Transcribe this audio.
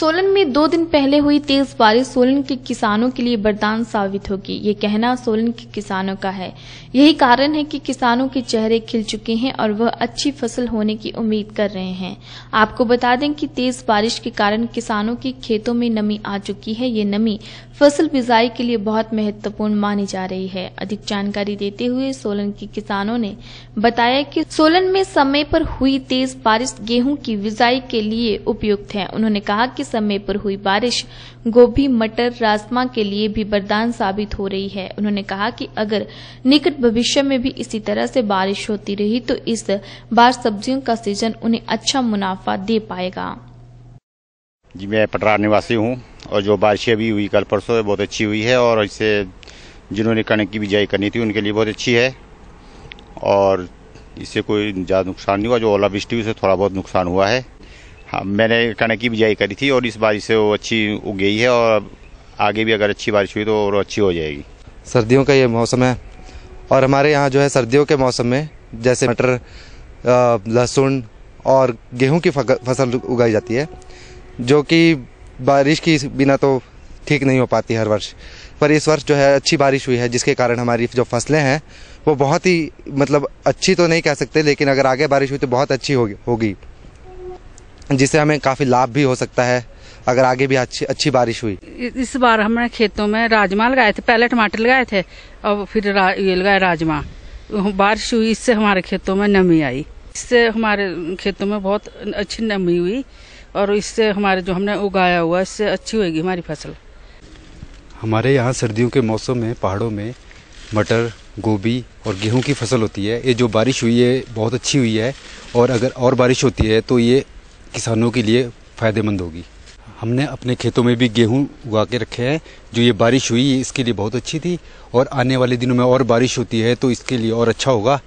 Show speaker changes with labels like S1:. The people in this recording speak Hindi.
S1: सोलन में दो दिन पहले हुई तेज बारिश सोलन के किसानों के लिए वरदान साबित होगी ये कहना सोलन के किसानों का है यही कारण है कि किसानों के चेहरे खिल चुके हैं और वह अच्छी फसल होने की उम्मीद कर रहे हैं आपको बता दें कि तेज बारिश के कारण किसानों के खेतों में नमी आ चुकी है ये नमी फसल बिजाई के लिए बहुत महत्वपूर्ण मानी जा रही है अधिक जानकारी देते हुए सोलन के किसानों ने बताया कि सोलन में समय पर हुई तेज बारिश गेहूं की बिजाई के लिए उपयुक्त है उन्होंने कहा कि समय पर हुई बारिश गोभी मटर राजमा के लिए भी वरदान साबित हो रही है उन्होंने कहा कि अगर निकट भविष्य में भी इसी तरह से बारिश होती रही तो इस बार सब्जियों का सीजन उन्हें अच्छा मुनाफा दे पाएगा
S2: जी मैं पटरा निवासी हूँ और जो बारिश अभी हुई कल परसों बहुत अच्छी हुई है और इससे जिन्होंने कणक की बिजाई करनी थी उनके लिए बहुत अच्छी है और इससे कोई ज़्यादा नुकसान नहीं हुआ जो ओलावृष्टि से थोड़ा बहुत नुकसान हुआ है हाँ मैंने कणक की बिजाई करी थी और इस बारिश से वो अच्छी उग गई है और आगे भी अगर अच्छी बारिश हुई तो और अच्छी हो जाएगी
S3: सर्दियों का ये मौसम है और हमारे यहाँ जो है सर्दियों के मौसम में जैसे मटर लहसुन और गेहूं की फसल उगाई जाती है जो कि बारिश की बिना तो ठीक नहीं हो पाती हर वर्ष पर इस वर्ष जो है अच्छी बारिश हुई है जिसके कारण हमारी जो फसलें हैं वो बहुत ही मतलब अच्छी तो नहीं कह सकते लेकिन अगर आगे बारिश हुई तो बहुत अच्छी होगी होगी जिससे हमें काफ़ी लाभ भी हो सकता है अगर आगे भी अच्छी अच्छी बारिश हुई
S4: इस बार हमने खेतों में राजमा लगाए थे पहले टमाटर लगाए थे और फिर रा, ये लगाए राजमा बारिश हुई इससे हमारे खेतों में नमी आई इससे हमारे खेतों में बहुत अच्छी नमी हुई और इससे हमारे जो हमने उगाया हुआ इससे अच्छी होगी हमारी फसल
S5: हमारे यहाँ सर्दियों के मौसम में पहाड़ों में मटर गोभी और गेहूं की फसल होती है ये जो बारिश हुई है बहुत अच्छी हुई है और अगर और बारिश होती है तो ये किसानों के लिए फ़ायदेमंद होगी हमने अपने खेतों में भी गेहूं उगा के रखे हैं जो ये बारिश हुई इसके लिए बहुत अच्छी थी और आने वाले दिनों में और बारिश होती है तो इसके लिए और अच्छा होगा